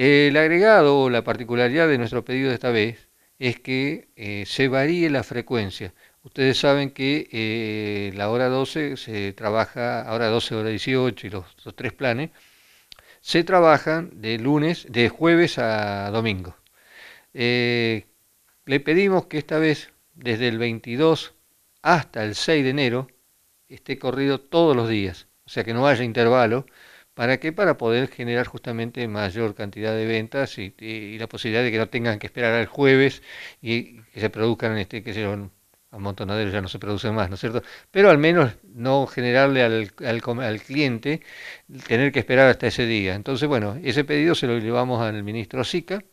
El agregado o la particularidad de nuestro pedido de esta vez es que eh, se varíe la frecuencia. Ustedes saben que eh, la hora 12 se trabaja, ahora 12, hora 18 y los, tres planes, se trabajan de lunes, de jueves a domingo. Eh, le pedimos que esta vez, desde el 22 hasta el 6 de enero, esté corrido todos los días, o sea que no haya intervalo. ¿Para qué? Para poder generar justamente mayor cantidad de ventas y, la posibilidad de que no tengan que esperar al jueves y que se produzcan, este, que se amontonaderos ya no se producen más, ¿no es cierto? Pero al menos no generarle al, al, cliente tener que esperar hasta ese día. Entonces, bueno, ese pedido se lo llevamos al ministro Sica.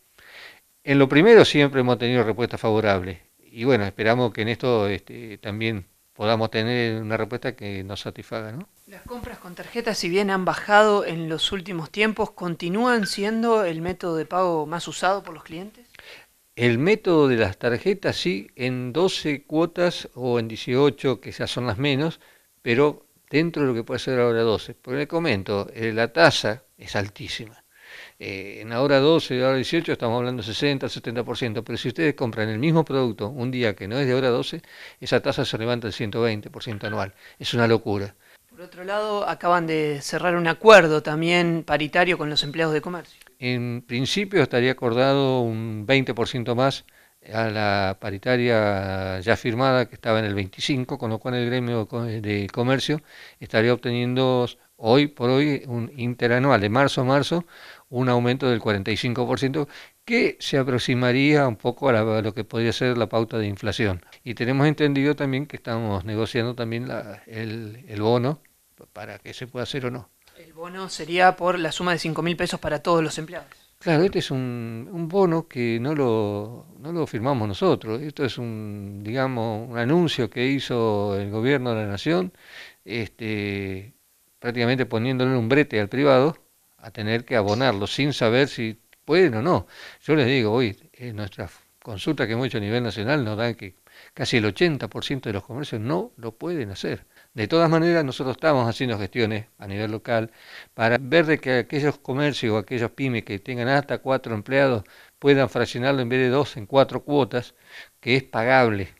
En lo primero siempre hemos tenido respuesta favorable. Y bueno, esperamos que en esto este, también podamos tener una respuesta que nos satisfaga. ¿no? Las compras con tarjetas, si bien han bajado en los últimos tiempos, ¿continúan siendo el método de pago más usado por los clientes? El método de las tarjetas sí, en 12 cuotas o en 18, que ya son las menos, pero dentro de lo que puede ser ahora 12. Porque le comento, eh, la tasa es altísima. Eh, en la hora 12 y la hora 18 estamos hablando 60, 70%, pero si ustedes compran el mismo producto un día que no es de hora 12, esa tasa se levanta al 120% anual. Es una locura. Por otro lado, acaban de cerrar un acuerdo también paritario con los empleados de comercio. En principio estaría acordado un 20% más a la paritaria ya firmada que estaba en el 25, con lo cual el gremio de comercio estaría obteniendo hoy por hoy un interanual de marzo a marzo un aumento del 45% que se aproximaría un poco a, lo que podría ser la pauta de inflación. Y tenemos entendido también que estamos negociando también el, bono para que se pueda hacer o no. El bono sería por la suma de 5.000 mil pesos para todos los empleados. Claro, este es un, bono que no lo, no lo firmamos nosotros. Esto es un, digamos, un anuncio que hizo el gobierno de la nación, este, prácticamente poniéndole un brete al privado a tener que abonarlo sin saber si pueden o no. Yo les digo, hoy, en nuestras consultas que hemos hecho a nivel nacional nos dan que Casi el 80% de los comercios no lo pueden hacer. De todas maneras, nosotros estamos haciendo gestiones a nivel local para ver de que aquellos comercios o aquellos pymes que tengan hasta cuatro empleados puedan fraccionarlo en vez de dos en cuatro cuotas, que es pagable